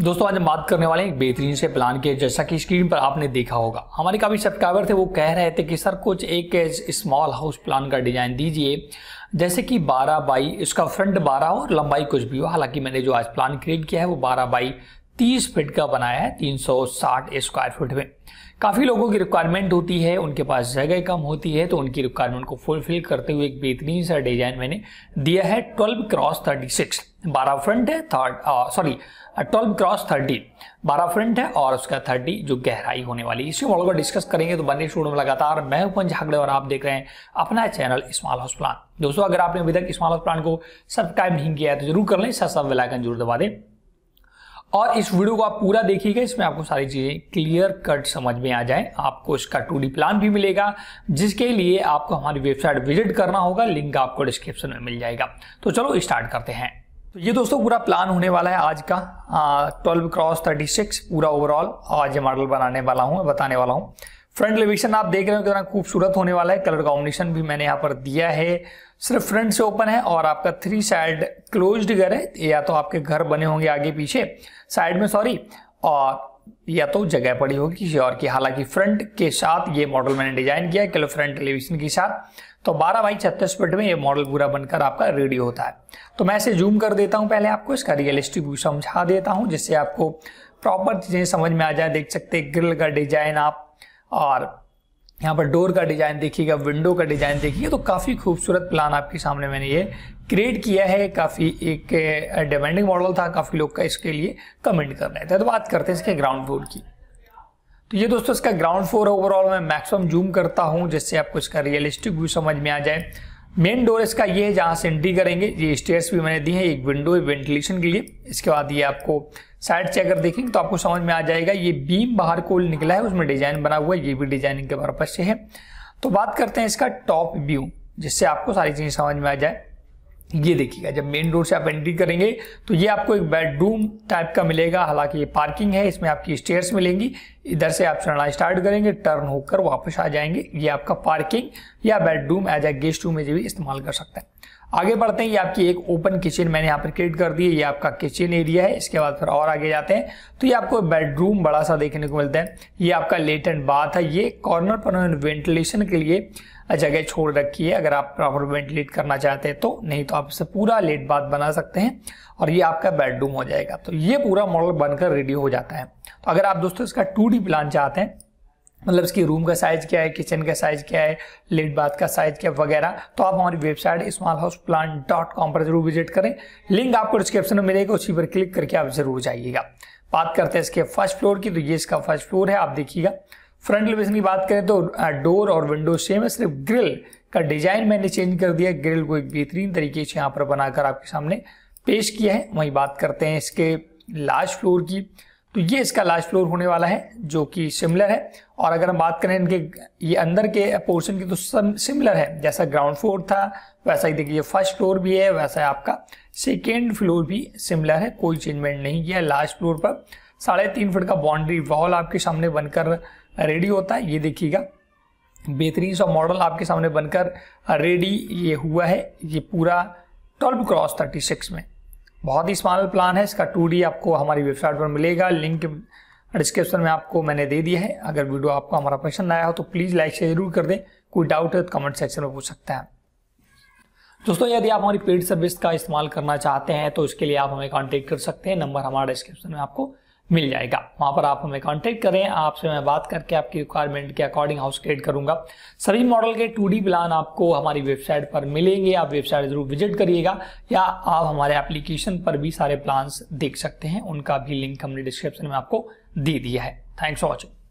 दोस्तों आज हम बात करने वाले हैं एक बेहतरीन से प्लान के जैसा कि स्क्रीन पर आपने देखा होगा हमारे काफ़ी सब्सक्राइबर थे वो कह रहे थे कि सर कुछ एक स्मॉल हाउस प्लान का डिज़ाइन दीजिए जैसे कि 12 बाई इसका फ्रंट 12 हो और लंबाई कुछ भी हो हालांकि मैंने जो आज प्लान क्रिएट किया है वो 12 बाई 30 फीट का बनाया है 360 स्क्वायर फीट में काफ़ी लोगों की रिक्वायरमेंट होती है उनके पास जगह कम होती है तो उनकी रिक्वायरमेंट को फुलफिल करते हुए एक बेहतरीन सा डिजाइन मैंने दिया है 12 क्रॉस 36 सिक्स बारह फ्रंट है थर्ड सॉरी 12 क्रॉस 30 12 फ्रंट है और उसका 30 जो गहराई होने वाली इसी मॉडल को डिस्कस करेंगे तो बने स्टूडियो में लगातार मैं उपन झाकड़े और आप देख रहे हैं अपना चैनल स्मॉल हाउस प्लान दोस्तों अगर आपने अभी तक स्मॉल हाउस प्लान को सब्सक्राइब नहीं किया है तो जरूर कर लें सब साथ वेलाइकन जरूर दबा दें और इस वीडियो को आप पूरा देखिएगा इसमें आपको सारी चीज़ें क्लियर कट समझ में आ जाए आपको इसका टू प्लान भी मिलेगा जिसके लिए आपको हमारी वेबसाइट विजिट करना होगा लिंक आपको डिस्क्रिप्शन में मिल जाएगा तो चलो स्टार्ट करते हैं तो ये दोस्तों पूरा प्लान होने वाला है आज का ट्वेल्व क्रॉस थर्टी सिक्स पूरा ओवरऑल आज मॉडल बनाने वाला हूँ बताने वाला हूँ फ्रंट एलिवेशन आप देख रहे हो कितना खूबसूरत होने वाला है कलर कॉम्बिनेशन भी मैंने यहाँ पर दिया है सिर्फ फ्रंट से ओपन है और आपका थ्री साइड क्लोज्ड घर है या तो आपके घर बने होंगे आगे पीछे साइड में सॉरी और या तो जगह पड़ी होगी किसी और की हालांकि फ्रंट के साथ ये मॉडल मैंने डिजाइन किया है फ्रंट टेलीविजन के साथ तो 12 बाई छत्तीस फीट में ये मॉडल पूरा बनकर आपका रेडी होता है तो मैं इसे जूम कर देता हूँ पहले आपको इसका रियलिस्टिक व्यू समझा देता हूँ जिससे आपको प्रॉपर चीज़ें समझ में आ जाए देख सकते ग्रिल का डिजाइन आप और यहाँ पर डोर का डिज़ाइन देखिएगा विंडो का डिज़ाइन देखिएगा तो काफ़ी खूबसूरत प्लान आपके सामने मैंने ये क्रिएट किया है काफ़ी एक डिमांडिंग मॉडल था काफ़ी लोग का इसके लिए कमेंट कर रहे थे तो बात करते हैं इसके ग्राउंड फ्लोर की तो ये दोस्तों इसका ग्राउंड फ्लोर ओवरऑल मैं मैक्सिमम जूम करता हूँ जिससे आपको इसका रियलिस्टिक व्यू समझ में आ जाए मेन डोर इसका ये है जहाँ से एंट्री करेंगे ये स्टेयर्स भी मैंने दी है एक विंडो है वेंटिलेशन के लिए इसके बाद ये आपको साइड से अगर देखेंगे तो आपको समझ में आ जाएगा ये बीम बाहर को निकला है उसमें डिजाइन बना हुआ है ये भी डिजाइनिंग के पर्पज से है तो बात करते हैं इसका टॉप व्यू जिससे आपको सारी चीज़ें समझ में आ जाए ये देखिएगा जब मेन रोड से आप एंट्री करेंगे तो ये आपको एक बेडरूम टाइप का मिलेगा हालांकि ये पार्किंग है इसमें आपकी स्टेयर्स मिलेंगी इधर से आप चढ़ना स्टार्ट करेंगे टर्न होकर वापस आ जाएंगे ये आपका पार्किंग या bedroom as a guest room में भी इस्तेमाल कर सकते हैं आगे बढ़ते हैं ये आपकी एक ओपन किचन मैंने यहाँ पर क्रिएट कर दी है ये आपका किचन एरिया है इसके बाद फिर और आगे जाते हैं तो ये आपको बेडरूम बड़ा सा देखने को मिलता है ये आपका लेट एंड बाथ है ये कॉर्नर पर उन्होंने वेंटिलेशन के लिए जगह छोड़ रखी है अगर आप प्रॉपर वेंटिलेट करना चाहते हैं तो नहीं तो आप इसे पूरा लेट बाथ बना सकते हैं और ये आपका बेडरूम हो जाएगा तो ये पूरा मॉडल बनकर रेडी हो जाता है तो अगर आप दोस्तों इसका टू प्लान चाहते हैं मतलब इसकी रूम का साइज़ क्या है किचन का साइज़ क्या है लेट बाथ का साइज़ क्या है वगैरह तो आप हमारी website small house plan dot com पर जरूर विजिट करें लिंक आपको डिस्क्रिप्शन में मिलेगा उसी पर क्लिक करके आप जरूर जाइएगा बात करते हैं इसके फर्स्ट फ्लोर की तो ये इसका फर्स्ट फ्लोर है आप देखिएगा फ्रंट लोकेशन की बात करें तो डोर और विंडो सेम है सिर्फ ग्रिल का डिजाइन मैंने चेंज कर दिया ग्रिल को एक बेहतरीन तरीके से यहाँ पर बनाकर आपके सामने पेश किया है वहीं बात करते हैं इसके लास्ट फ्लोर की तो ये इसका लास्ट फ्लोर होने वाला है जो कि सिमिलर है और अगर हम बात करें इनके ये अंदर के पोर्शन की तो सिमिलर है जैसा ग्राउंड फ्लोर था वैसा ही देखिए फर्स्ट फ्लोर भी है वैसा है आपका सेकेंड फ्लोर भी सिमिलर है कोई चेंजमेंट नहीं किया लास्ट फ्लोर पर साढ़े तीन फुट का बाउंड्री वॉल आपके सामने बनकर रेडी होता है ये देखिएगा बेहतरीन सा मॉडल आपके सामने बनकर रेडी ये हुआ है ये पूरा ट्वेल्व क्रॉस थर्टी सिक्स में बहुत ही स्मॉल प्लान है इसका टू आपको हमारी वेबसाइट पर मिलेगा लिंक डिस्क्रिप्शन में आपको मैंने दे दिया है अगर वीडियो आपको हमारा पसंद आया हो तो प्लीज़ लाइक शेयर जरूर कर दें कोई डाउट है तो कमेंट सेक्शन में पूछ सकते हैं दोस्तों यदि आप हमारी पेड सर्विस का इस्तेमाल करना चाहते हैं तो इसके लिए आप हमें कांटेक्ट कर सकते हैं नंबर हमारा डिस्क्रिप्शन में आपको मिल जाएगा वहां पर आप हमें कांटेक्ट करें आपसे मैं बात करके आपकी रिक्वायरमेंट के अकॉर्डिंग हाउस क्रिएट करूंगा सभी मॉडल के टू प्लान आपको हमारी वेबसाइट पर मिलेंगे आप वेबसाइट जरूर विजिट करिएगा या आप हमारे एप्लीकेशन पर भी सारे प्लान्स देख सकते हैं उनका भी लिंक हमने डिस्क्रिप्शन में आपको दे दिया है थैंक्स फॉर वॉचिंग